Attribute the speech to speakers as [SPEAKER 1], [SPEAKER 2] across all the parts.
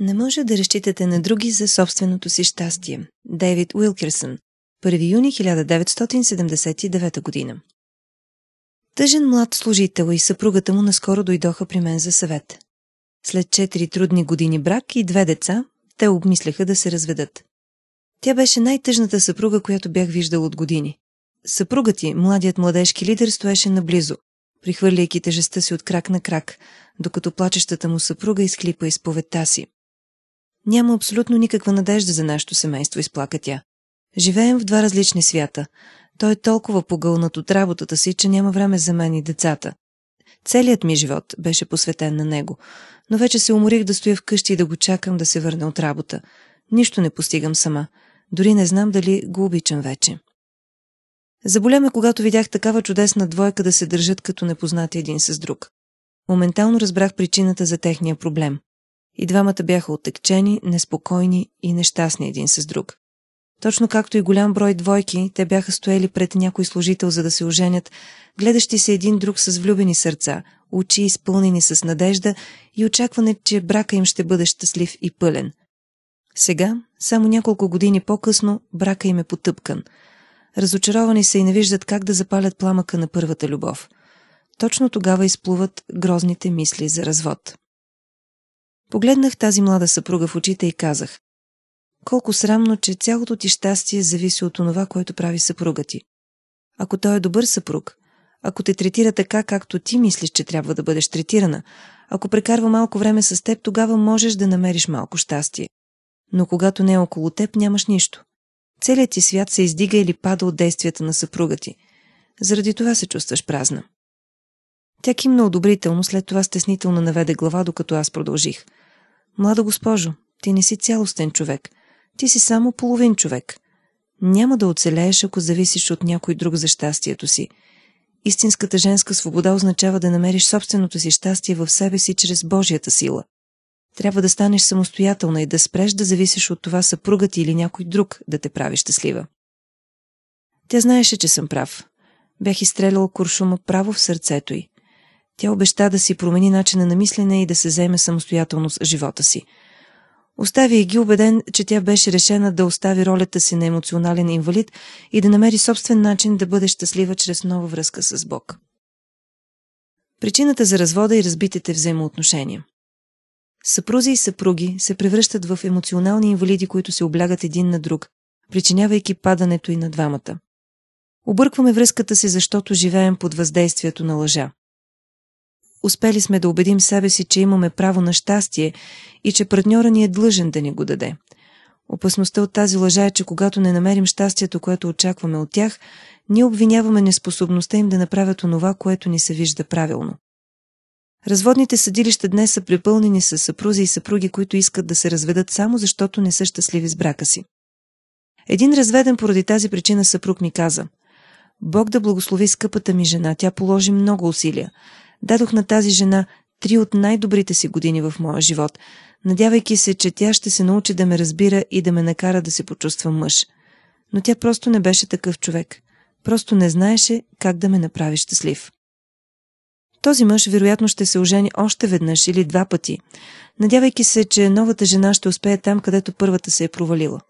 [SPEAKER 1] Не може да разчитате на други за собственото си щастие. Дейвид Уилкерсън, 1 юни 1979 година. Тъжен млад служител и съпругата му наскоро дойдоха при мен за съвет. След 4 трудни години брак и две деца, те обмисляха да се разведат. Тя беше най-тъжната съпруга, която бях виждал от години. Съпругът ти, младият младежки лидер, стоеше наблизо, прихвърляйки тежестта си от крак на крак, докато плачещата му съпруга изклипа изповедта си. Няма абсолютно никаква надежда за нашето семейство, изплака тя. Живеем в два различни свята. Той е толкова погълнат от работата си, че няма време за мен и децата. Целият ми живот беше посветен на него, но вече се уморих да стоя вкъщи и да го чакам да се върне от работа. Нищо не постигам сама. Дори не знам дали го обичам вече. Заболяме, когато видях такава чудесна двойка да се държат като непознати един с друг. Моментално разбрах причината за техния проблем. И двамата бяха отекчени, неспокойни и нещастни един с друг. Точно както и голям брой двойки, те бяха стоели пред някой служител, за да се оженят, гледащи се един друг с влюбени сърца, очи изпълнени с надежда и очакване, че брака им ще бъде щастлив и пълен. Сега, само няколко години по-късно, брака им е потъпкан. Разочаровани се и не виждат как да запалят пламъка на първата любов. Точно тогава изплуват грозните мисли за развод. Погледнах тази млада съпруга в очите и казах «Колко срамно, че цялото ти щастие зависи от онова, което прави съпруга ти. Ако той е добър съпруг, ако те третира така, както ти мислиш, че трябва да бъдеш третирана, ако прекарва малко време с теб, тогава можеш да намериш малко щастие. Но когато не е около теб, нямаш нищо. Целият ти свят се издига или пада от действията на съпруга ти. Заради това се чувстваш празна. Тя кимна одобрително, след това стеснително наведе глава, докато аз продължих. Млада госпожо, ти не си цялостен човек. Ти си само половин човек. Няма да оцелееш, ако зависиш от някой друг за щастието си. Истинската женска свобода означава да намериш собственото си щастие в себе си чрез Божията сила. Трябва да станеш самостоятелна и да спреш да зависиш от това съпругът или някой друг да те прави щастлива. Тя знаеше, че съм прав. Бях изстрелял куршума право в сърцето й. Тя обеща да си промени начина на мислене и да се заеме самостоятелно с живота си. Остави ги убеден, че тя беше решена да остави ролята си на емоционален инвалид и да намери собствен начин да бъде щастлива чрез нова връзка с Бог. Причината за развода и разбитите взаимоотношения Съпрузи и съпруги се превръщат в емоционални инвалиди, които се облягат един на друг, причинявайки падането и на двамата. Объркваме връзката си, защото живеем под въздействието на лъжа успели сме да убедим себе си, че имаме право на щастие и че партньора ни е длъжен да ни го даде. Опасността от тази лъжа е, че когато не намерим щастието, което очакваме от тях, ние обвиняваме неспособността им да направят онова, което ни се вижда правилно. Разводните съдилища днес са препълнени с съпрузи и съпруги, които искат да се разведат само защото не са щастливи с брака си. Един разведен поради тази причина съпруг ми каза – Бог да благослови скъпата ми жена, тя положи много усилия. Дадох на тази жена три от най-добрите си години в моя живот, надявайки се, че тя ще се научи да ме разбира и да ме накара да се почувствам мъж. Но тя просто не беше такъв човек. Просто не знаеше как да ме направи щастлив. Този мъж вероятно ще се ожени още веднъж или два пъти, надявайки се, че новата жена ще успее там, където първата се е провалила.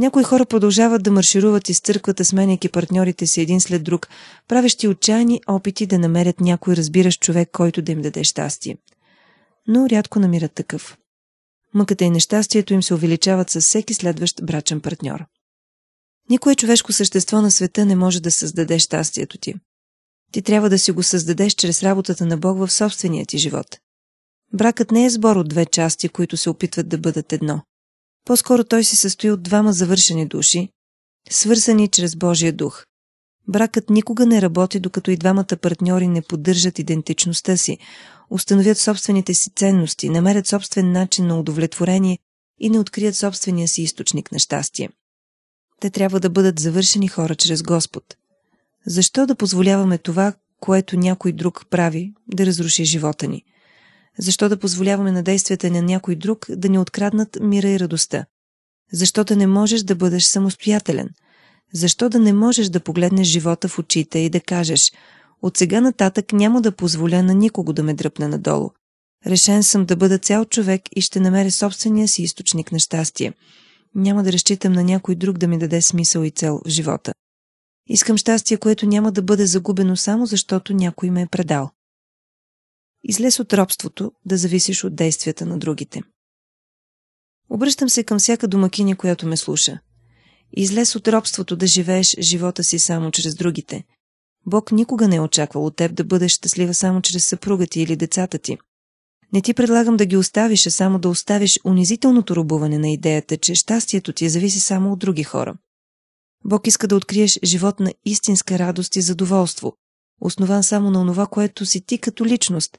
[SPEAKER 1] Някои хора продължават да маршируват из църквата, сменяйки партньорите си един след друг, правещи отчаяни опити да намерят някой разбиращ човек, който да им даде щастие. Но рядко намират такъв. Мъката и нещастието им се увеличават с всеки следващ брачен партньор. Никое човешко същество на света не може да създаде щастието ти. Ти трябва да си го създадеш чрез работата на Бог в собствения ти живот. Бракът не е сбор от две части, които се опитват да бъдат едно. По-скоро той се състои от двама завършени души, свързани чрез Божия дух. Бракът никога не работи, докато и двамата партньори не поддържат идентичността си, установят собствените си ценности, намерят собствен начин на удовлетворение и не открият собствения си източник на щастие. Те трябва да бъдат завършени хора чрез Господ. Защо да позволяваме това, което някой друг прави, да разруши живота ни? Защо да позволяваме на действията на някой друг да ни откраднат мира и радостта? Защо да не можеш да бъдеш самостоятелен? Защо да не можеш да погледнеш живота в очите и да кажеш «От сега нататък няма да позволя на никого да ме дръпне надолу. Решен съм да бъда цял човек и ще намеря собствения си източник на щастие. Няма да разчитам на някой друг да ми даде смисъл и цел в живота. Искам щастие, което няма да бъде загубено само защото някой ме е предал. Излез от робството да зависиш от действията на другите. Обръщам се към всяка домакиня, която ме слуша. Излез от робството да живееш живота си само чрез другите. Бог никога не е очаквал от теб да бъдеш щастлива само чрез съпруга ти или децата ти. Не ти предлагам да ги оставиш, а само да оставиш унизителното рубуване на идеята, че щастието ти зависи само от други хора. Бог иска да откриеш живот на истинска радост и задоволство, основан само на онова, което си ти като личност,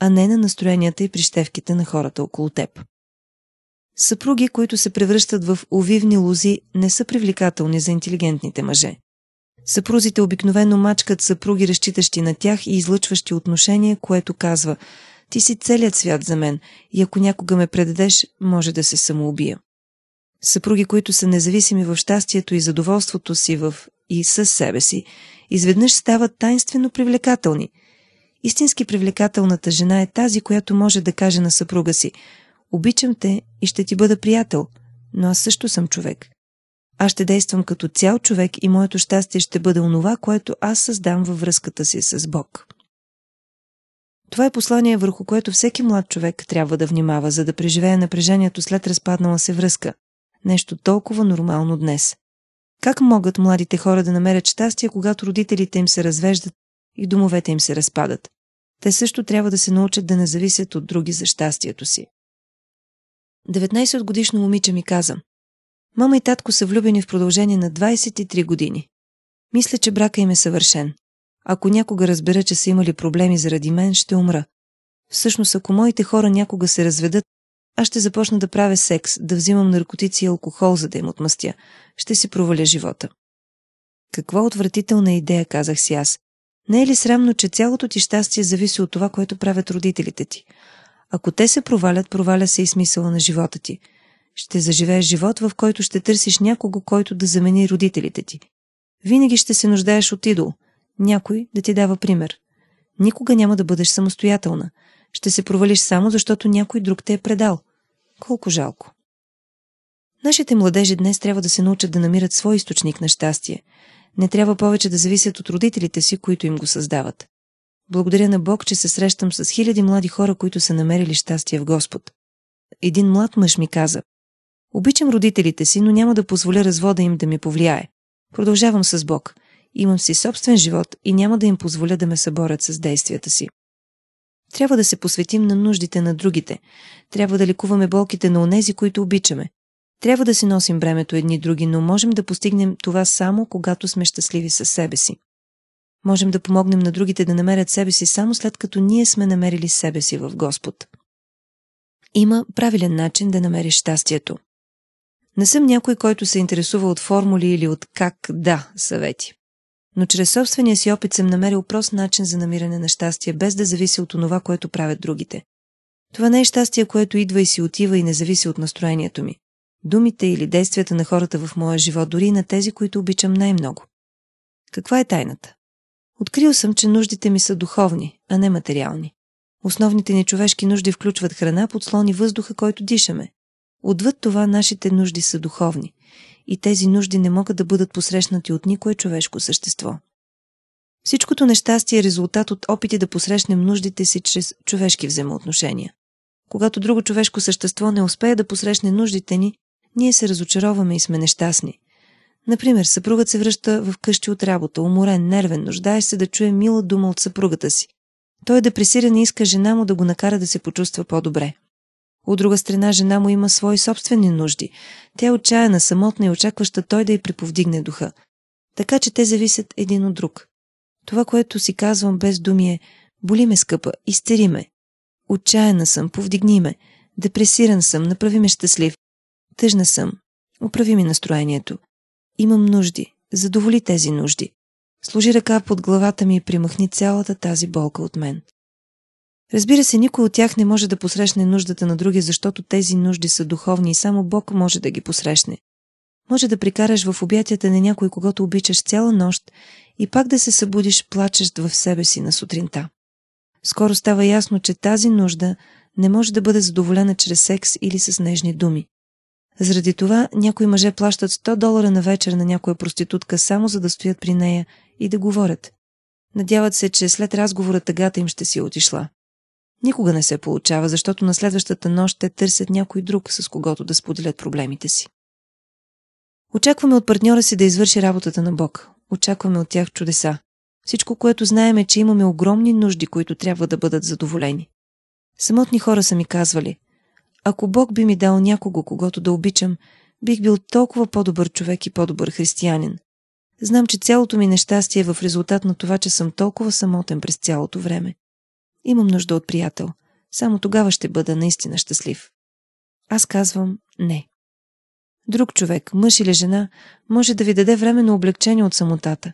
[SPEAKER 1] а не на настроенията и прищевките на хората около теб. Съпруги, които се превръщат в овивни лузи, не са привлекателни за интелигентните мъже. Съпрузите обикновено мачкат съпруги, разчитащи на тях и излъчващи отношение, което казва «Ти си целият свят за мен и ако някога ме предадеш, може да се самоубия». Съпруги, които са независими в щастието и задоволството си в и със себе си, изведнъж стават тайнствено привлекателни – Истински привлекателната жена е тази, която може да каже на съпруга си «Обичам те и ще ти бъда приятел, но аз също съм човек. Аз ще действам като цял човек и моето щастие ще бъде онова, което аз създам във връзката си с Бог». Това е послание, върху което всеки млад човек трябва да внимава, за да преживее напрежението след разпаднала се връзка. Нещо толкова нормално днес. Как могат младите хора да намерят щастие, когато родителите им се развеждат и домовете им се разпадат? Те също трябва да се научат да не зависят от други за щастието си. 19-годишно момиче ми каза. Мама и татко са влюбени в продължение на 23 години. Мисля, че брака им е съвършен. Ако някога разбера, че са имали проблеми заради мен, ще умра. Всъщност, ако моите хора някога се разведат, аз ще започна да правя секс, да взимам наркотици и алкохол, за да им отмъстя. Ще си проваля живота. Каква отвратителна идея, казах си аз. Не е ли срамно, че цялото ти щастие зависи от това, което правят родителите ти? Ако те се провалят, проваля се и смисъла на живота ти. Ще заживееш живот, в който ще търсиш някого, който да замени родителите ти. Винаги ще се нуждаеш от идол. Някой да ти дава пример. Никога няма да бъдеш самостоятелна. Ще се провалиш само, защото някой друг те е предал. Колко жалко. Нашите младежи днес трябва да се научат да намират свой източник на щастие не трябва повече да зависят от родителите си, които им го създават. Благодаря на Бог, че се срещам с хиляди млади хора, които са намерили щастие в Господ. Един млад мъж ми каза, Обичам родителите си, но няма да позволя развода им да ми повлияе. Продължавам с Бог. Имам си собствен живот и няма да им позволя да ме съборят с действията си. Трябва да се посветим на нуждите на другите. Трябва да лекуваме болките на онези, които обичаме. Трябва да си носим бремето едни други, но можем да постигнем това само когато сме щастливи със себе си. Можем да помогнем на другите да намерят себе си само след като ние сме намерили себе си в Господ. Има правилен начин да намериш щастието. Не съм някой, който се интересува от формули или от как да съвети. Но чрез собствения си опит съм намерил прост начин за намиране на щастие, без да зависи от онова, което правят другите. Това не е щастие, което идва и си отива и не зависи от настроението ми думите или действията на хората в моя живот, дори и на тези, които обичам най-много. Каква е тайната? Открил съм, че нуждите ми са духовни, а не материални. Основните ни човешки нужди включват храна, подслон и въздуха, който дишаме. Отвъд това нашите нужди са духовни и тези нужди не могат да бъдат посрещнати от никое човешко същество. Всичкото нещастие е резултат от опити да посрещнем нуждите си чрез човешки взаимоотношения. Когато друго човешко същество не успее да посрещне нуждите ни, ние се разочароваме и сме нещастни. Например, съпругът се връща в къщи от работа, уморен, нервен, нуждае се да чуе мила дума от съпругата си. Той е депресиран и иска жена му да го накара да се почувства по-добре. От друга страна, жена му има свои собствени нужди. Тя е отчаяна, самотна и очакваща той да й приповдигне духа. Така че те зависят един от друг. Това, което си казвам без думи е «Боли ме, скъпа, изцери ме». Отчаяна съм, повдигни ме. Депресиран съм, направи ме щастлив. Тъжна съм. Оправи ми настроението. Имам нужди. Задоволи тези нужди. Служи ръка под главата ми и примахни цялата тази болка от мен. Разбира се, никой от тях не може да посрещне нуждата на други, защото тези нужди са духовни и само Бог може да ги посрещне. Може да прикараш в обятията на някой, когато обичаш цяла нощ и пак да се събудиш плачещ в себе си на сутринта. Скоро става ясно, че тази нужда не може да бъде задоволена чрез секс или с нежни думи. Заради това някои мъже плащат 100 долара на вечер на някоя проститутка само за да стоят при нея и да говорят. Надяват се, че след разговора тъгата им ще си е отишла. Никога не се получава, защото на следващата нощ те търсят някой друг, с когото да споделят проблемите си. Очакваме от партньора си да извърши работата на Бог. Очакваме от тях чудеса. Всичко, което знаем е, че имаме огромни нужди, които трябва да бъдат задоволени. Самотни хора са ми казвали, ако Бог би ми дал някого, когато да обичам, бих бил толкова по-добър човек и по-добър християнин. Знам, че цялото ми нещастие е в резултат на това, че съм толкова самотен през цялото време. Имам нужда от приятел. Само тогава ще бъда наистина щастлив. Аз казвам не. Друг човек, мъж или жена, може да ви даде временно облегчение от самотата.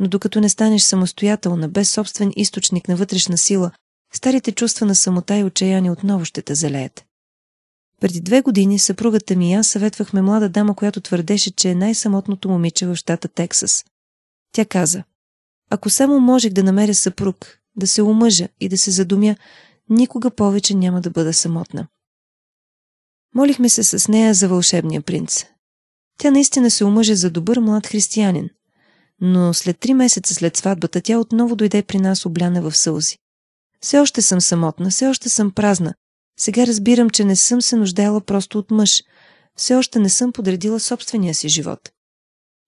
[SPEAKER 1] Но докато не станеш самостоятелна, без собствен източник на вътрешна сила, старите чувства на самота и отчаяние отново ще те залеят. Преди две години съпругата ми и аз съветвахме млада дама, която твърдеше, че е най-самотното момиче в щата Тексас. Тя каза, ако само можех да намеря съпруг, да се омъжа и да се задумя, никога повече няма да бъда самотна. Молихме се с нея за вълшебния принц. Тя наистина се омъжа за добър млад християнин. Но след три месеца след сватбата тя отново дойде при нас обляна в сълзи. Все още съм самотна, все още съм празна, сега разбирам, че не съм се нуждала просто от мъж. Все още не съм подредила собствения си живот.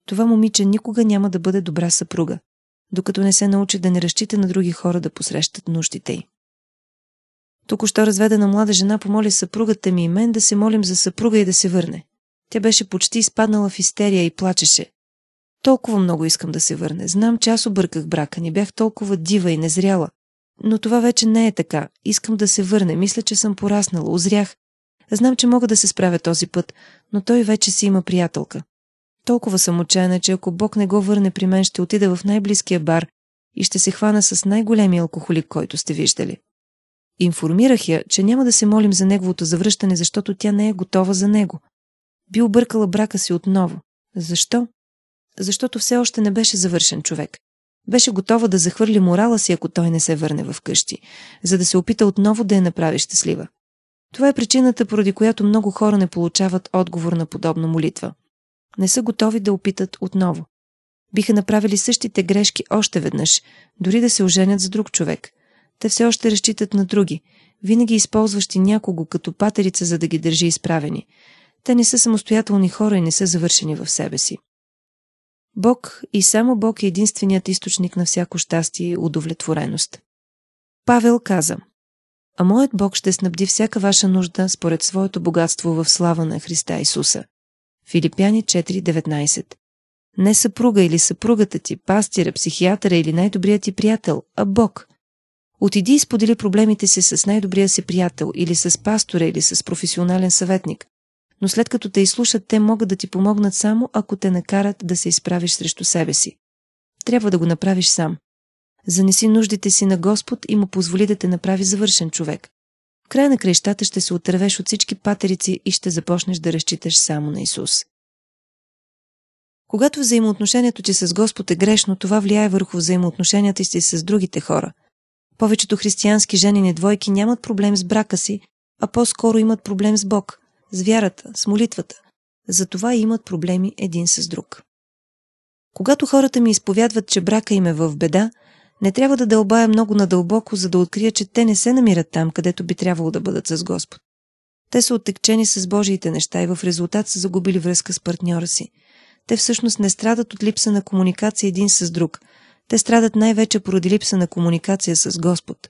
[SPEAKER 1] Това момиче никога няма да бъде добра съпруга, докато не се научи да не разчита на други хора да посрещат нуждите й. Току-що разведена млада жена помоли съпругата ми и мен да се молим за съпруга и да се върне. Тя беше почти изпаднала в истерия и плачеше. Толкова много искам да се върне. Знам, че аз обърках брака ни, бях толкова дива и незряла. Но това вече не е така. Искам да се върне. Мисля, че съм пораснала. Озрях. Знам, че мога да се справя този път, но той вече си има приятелка. Толкова съм отчаяна, че ако Бог не го върне при мен, ще отида в най-близкия бар и ще се хвана с най-големия алкохолик, който сте виждали. Информирах я, че няма да се молим за неговото завръщане, защото тя не е готова за него. Би объркала брака си отново. Защо? Защото все още не беше завършен човек. Беше готова да захвърли морала си, ако той не се върне в къщи, за да се опита отново да я направи щастлива. Това е причината, поради която много хора не получават отговор на подобна молитва. Не са готови да опитат отново. Биха направили същите грешки още веднъж, дори да се оженят с друг човек. Те все още разчитат на други, винаги използващи някого като патерица, за да ги държи изправени. Те не са самостоятелни хора и не са завършени в себе си. Бог и само Бог е единственият източник на всяко щастие и удовлетвореност. Павел каза, А моят Бог ще снабди всяка ваша нужда според своето богатство в слава на Христа Исуса. Филипяни 4.19 Не съпруга или съпругата ти, пастира, психиатъра или най-добрият ти приятел, а Бог. Отиди и сподели проблемите си с най-добрия си приятел или с пастора или с професионален съветник но след като те изслушат, те могат да ти помогнат само, ако те накарат да се изправиш срещу себе си. Трябва да го направиш сам. Занеси нуждите си на Господ и му позволи да те направи завършен човек. В края на крещата ще се отървеш от всички патерици и ще започнеш да разчиташ само на Исус. Когато взаимоотношението ти с Господ е грешно, това влияе върху взаимоотношенията си с другите хора. Повечето християнски жени двойки нямат проблем с брака си, а по-скоро имат проблем с Бог – с вярата, с молитвата. Затова имат проблеми един с друг. Когато хората ми изповядват, че брака им е в беда, не трябва да дълбая много надълбоко, за да открия, че те не се намират там, където би трябвало да бъдат с Господ. Те са оттекчени с Божиите неща и в резултат са загубили връзка с партньора си. Те всъщност не страдат от липса на комуникация един с друг. Те страдат най-вече поради липса на комуникация с Господ.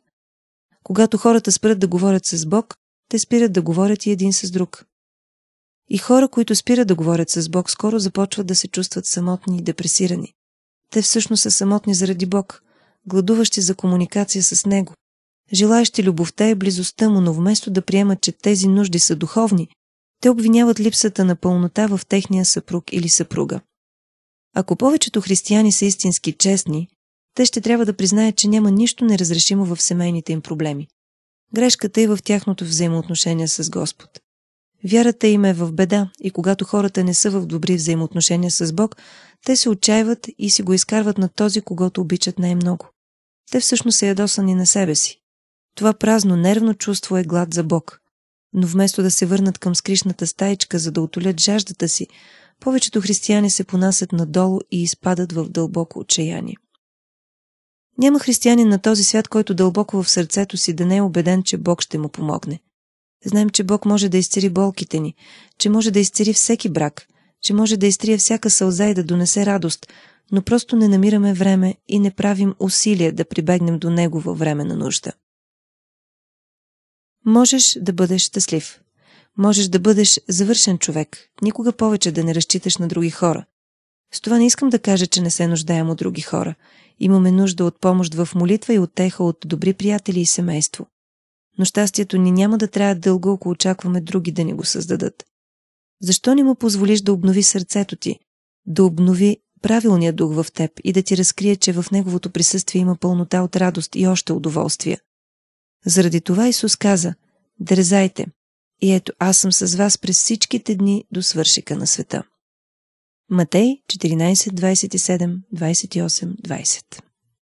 [SPEAKER 1] Когато хората спрат да говорят с Бог, те спират да говорят и един с друг. И хора, които спират да говорят с Бог, скоро започват да се чувстват самотни и депресирани. Те всъщност са самотни заради Бог, гладуващи за комуникация с Него, желаещи любовта и е близостта му, но вместо да приемат, че тези нужди са духовни, те обвиняват липсата на пълнота в техния съпруг или съпруга. Ако повечето християни са истински честни, те ще трябва да признаят, че няма нищо неразрешимо в семейните им проблеми. Грешката е в тяхното взаимоотношение с Господ. Вярата им е в беда и когато хората не са в добри взаимоотношения с Бог, те се отчаиват и си го изкарват на този, когато обичат най-много. Те всъщност са ядосани на себе си. Това празно нервно чувство е глад за Бог. Но вместо да се върнат към скришната стаичка, за да отолят жаждата си, повечето християни се понасят надолу и изпадат в дълбоко отчаяние. Няма християнин на този свят, който дълбоко в сърцето си да не е убеден, че Бог ще му помогне. Знаем, че Бог може да изцери болките ни, че може да изцери всеки брак, че може да изтрие всяка сълза и да донесе радост, но просто не намираме време и не правим усилия да прибегнем до Него във време на нужда. Можеш да бъдеш щастлив. Можеш да бъдеш завършен човек, никога повече да не разчиташ на други хора. С това не искам да кажа, че не се нуждаем от други хора. Имаме нужда от помощ в молитва и отеха от добри приятели и семейство но щастието ни няма да трябва дълго, ако очакваме други да ни го създадат. Защо не му позволиш да обнови сърцето ти, да обнови правилния дух в теб и да ти разкрие, че в неговото присъствие има пълнота от радост и още удоволствие? Заради това Исус каза «Дързайте, и ето аз съм с вас през всичките дни до свършика на света». Матей 14, 27, 28, 20